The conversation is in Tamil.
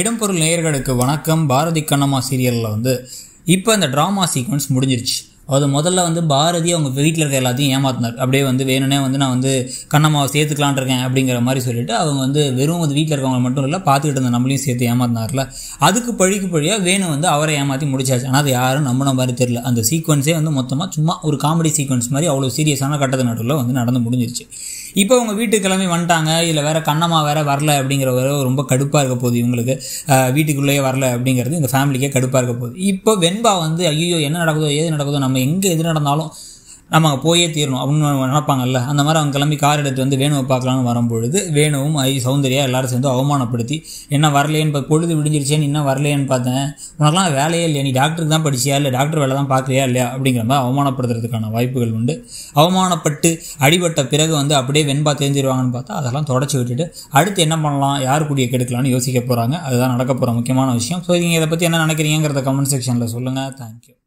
இடம்பொருள் நேயர்களுக்கு வணக்கம் பாரதி கண்ணம்மா சீரியலில் வந்து இப்போ அந்த ட்ராமா சீக்வன்ஸ் முடிஞ்சிருச்சு அது முதல்ல வந்து பாரதி அவங்க வீட்டில் இருக்க எல்லாத்தையும் ஏமாத்தினார் அப்படியே வந்து வேணும்னே வந்து நான் வந்து கண்ணம்மாவை சேர்த்துக்கலான்ட்ருக்கேன் அப்படிங்கிற மாதிரி சொல்லிட்டு அவங்க வந்து வெறும் வந்து வீட்டில் இருக்கவங்க மட்டும் இல்லை பார்த்துக்கிட்டு இருந்த நம்மளையும் சேர்த்து ஏமாத்தினார்ல அதுக்கு பழிக்கு பழியாக வேணு வந்து அவரை ஏமாற்றி முடிச்சாச்சு ஆனால் அது யாரும் நம்பின மாதிரி தெரியல அந்த சீக்வன்ஸே வந்து மொத்தமாக சும்மா ஒரு காமெடி சீக்வன்ஸ் மாதிரி அவ்வளோ சீரியஸான கட்டத்து நடுவில் வந்து நடந்து முடிஞ்சிருச்சு இப்போ அவங்க வீட்டுக்கு கிளம்பி வந்துட்டாங்க இதில் வேறு கண்ணம்மா வேறு வரல அப்படிங்கிற ரொம்ப கடுப்பாக இருக்க போகுது இவங்களுக்கு வீட்டுக்குள்ளேயே வரல அப்படிங்கிறது இந்த ஃபேமிலிக்கே கடுப்பாக இருக்க போகுது இப்போ வெண்பா வந்து ஐயோ என்ன நடக்குதோ ஏது நடக்குதோ நம்ம எங்கே எது நடந்தாலும் நம்ம அங்கே போயே தீரணும் அப்படின்னு நினைப்பாங்கல்ல அந்த மாதிரி அவங்க கிளம்பி கார் எடுத்து வந்து வேணுவை பார்க்கலான்னு வரும்பொழுது வேணுவும் ஐ சௌந்தர்யா எல்லாரும் சேர்ந்து அவமானப்படுத்தி என்ன வரலையேன்னு பொழுது விடிஞ்சிருச்சேன்னு இன்னும் வரலையேன்னு பார்த்தேன் உனக்குலாம் வேலையே இல்லையா நீ டாக்டருக்கு தான் படிச்சியா இல்லை டாக்டர் வேலை தான் பார்க்குறியா இல்லையா அப்படிங்கிற மாதிரி அவமானப்படுத்துறதுக்கான வாய்ப்புகள் உண்டு அவமானப்பட்டு அடிபட்ட பிறகு வந்து அப்படியே வெண்பா தெரிஞ்சிருவாங்கன்னு பார்த்தா அதெல்லாம் தொடச்சி விட்டுட்டு அடுத்து என்ன பண்ணலாம் யார் கூடிய கெடுக்கலாம்னு யோசிக்க போகிறாங்க அதுதான் நடக்க போகிற முக்கியமான விஷயம் ஸோ நீங்கள் இதை பற்றி என்ன நினைக்கிறீங்கிறத கமெண்ட் செக்ஷனில் சொல்லுங்கள் தேங்க்யூ